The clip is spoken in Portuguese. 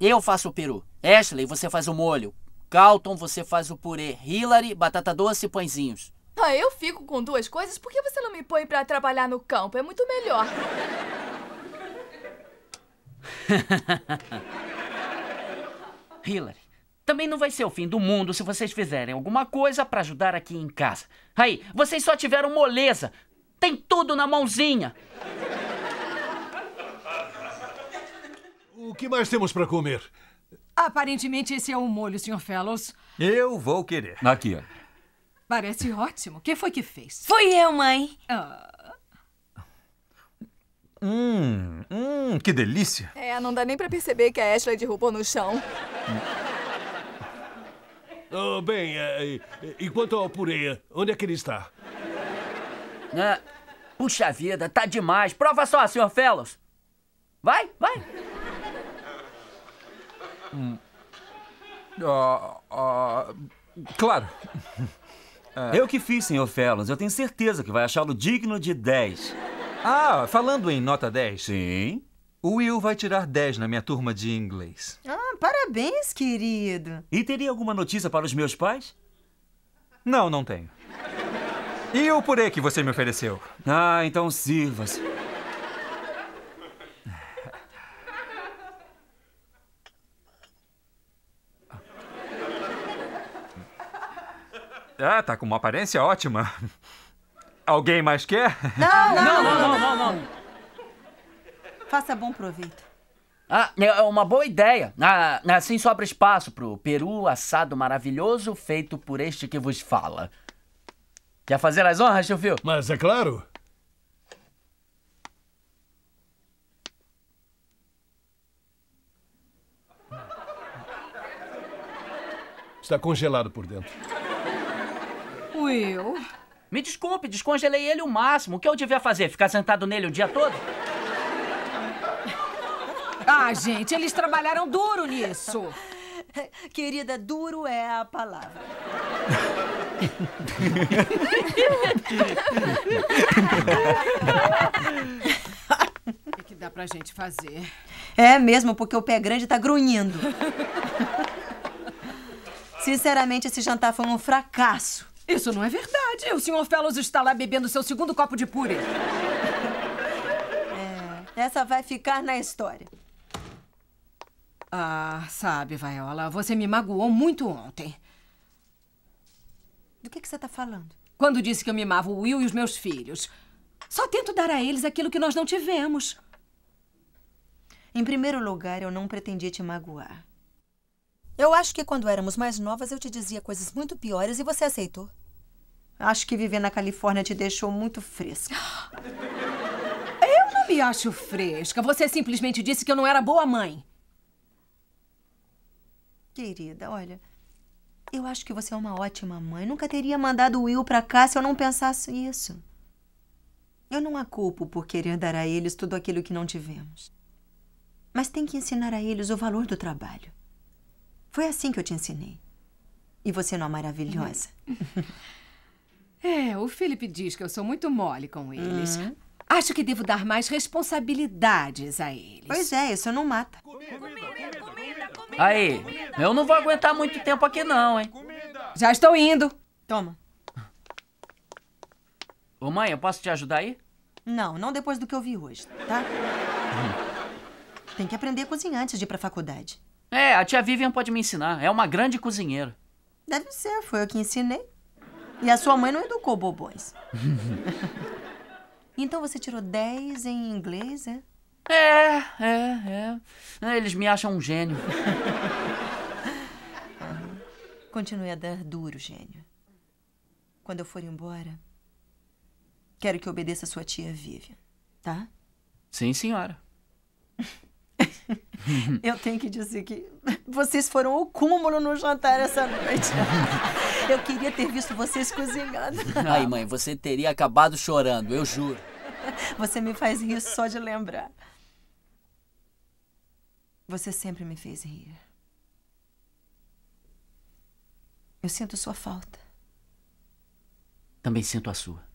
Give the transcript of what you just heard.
Eu faço o peru. Ashley, você faz o molho. Calton, você faz o purê. Hillary, batata doce e pãezinhos. Ah, eu fico com duas coisas. Por que você não me põe para trabalhar no campo? É muito melhor. Hillary, também não vai ser o fim do mundo se vocês fizerem alguma coisa para ajudar aqui em casa. Aí, vocês só tiveram moleza. Tem tudo na mãozinha. que mais temos para comer? Aparentemente esse é um molho, Sr. Fellows. Eu vou querer. Aqui, ó. Parece ótimo. O que foi que fez? Foi eu, mãe. Ah. Hum, hum, que delícia. É, não dá nem para perceber que a Ashley derrubou no chão. Oh, bem, é, é, enquanto e quanto ao purê, onde é que ele está? É, puxa vida, tá demais. Prova só, Sr. Fellows. Vai, vai. Uh, uh, claro. É. Eu que fiz, senhor Fellows. Eu tenho certeza que vai achá-lo digno de 10. Ah, falando em nota 10. Sim. O Will vai tirar 10 na minha turma de inglês. Ah, parabéns, querido. E teria alguma notícia para os meus pais? Não, não tenho. E o purê que você me ofereceu? Ah, então sirva-se. Ah, tá com uma aparência ótima. Alguém mais quer? Não, não, não, não, não. Faça bom proveito. Ah, é, é uma boa ideia. Ah, ah, assim sobra espaço pro peru assado maravilhoso feito por este que vos fala. Quer fazer as honras, Chufio? Mas é claro. Está congelado por dentro eu. Me desculpe, descongelei ele o máximo. O que eu devia fazer? Ficar sentado nele o dia todo? Ah, gente, eles trabalharam duro nisso. Querida, duro é a palavra. O que, que dá pra gente fazer? É mesmo, porque o pé grande tá grunhindo. Sinceramente, esse jantar foi um fracasso. Isso não é verdade. O Sr. Fellows está lá bebendo seu segundo copo de pure. É, essa vai ficar na história. Ah, sabe, Viola, você me magoou muito ontem. Do que, que você está falando? Quando disse que eu mimava o Will e os meus filhos. Só tento dar a eles aquilo que nós não tivemos. Em primeiro lugar, eu não pretendia te magoar. Eu acho que quando éramos mais novas eu te dizia coisas muito piores e você aceitou. Acho que viver na Califórnia te deixou muito fresca. Eu não me acho fresca. Você simplesmente disse que eu não era boa mãe. Querida, olha, eu acho que você é uma ótima mãe. Nunca teria mandado o Will pra cá se eu não pensasse isso. Eu não a culpo por querer dar a eles tudo aquilo que não tivemos. Mas tem que ensinar a eles o valor do trabalho. Foi assim que eu te ensinei. E você não é maravilhosa? É, o Felipe diz que eu sou muito mole com eles. Uhum. Acho que devo dar mais responsabilidades a eles. Pois é, isso não mata. Comida, comida, comida, comida Aí, eu não vou aguentar muito tempo aqui não, hein? Já estou indo. Toma. Ô mãe, eu posso te ajudar aí? Não, não depois do que eu vi hoje, tá? Tem que aprender a cozinhar antes de ir pra faculdade. É, a tia Vivian pode me ensinar. É uma grande cozinheira. Deve ser, foi eu que ensinei. E a sua mãe não educou bobões. então você tirou 10 em inglês, é? é? É, é, é. Eles me acham um gênio. Continue a dar duro, gênio. Quando eu for embora, quero que obedeça a sua tia Vivian, tá? Sim, senhora. eu tenho que dizer que vocês foram o cúmulo no jantar essa noite eu queria ter visto vocês cozinhando. Ai, mãe, você teria acabado chorando, eu juro. Você me faz rir só de lembrar. Você sempre me fez rir. Eu sinto sua falta. Também sinto a sua.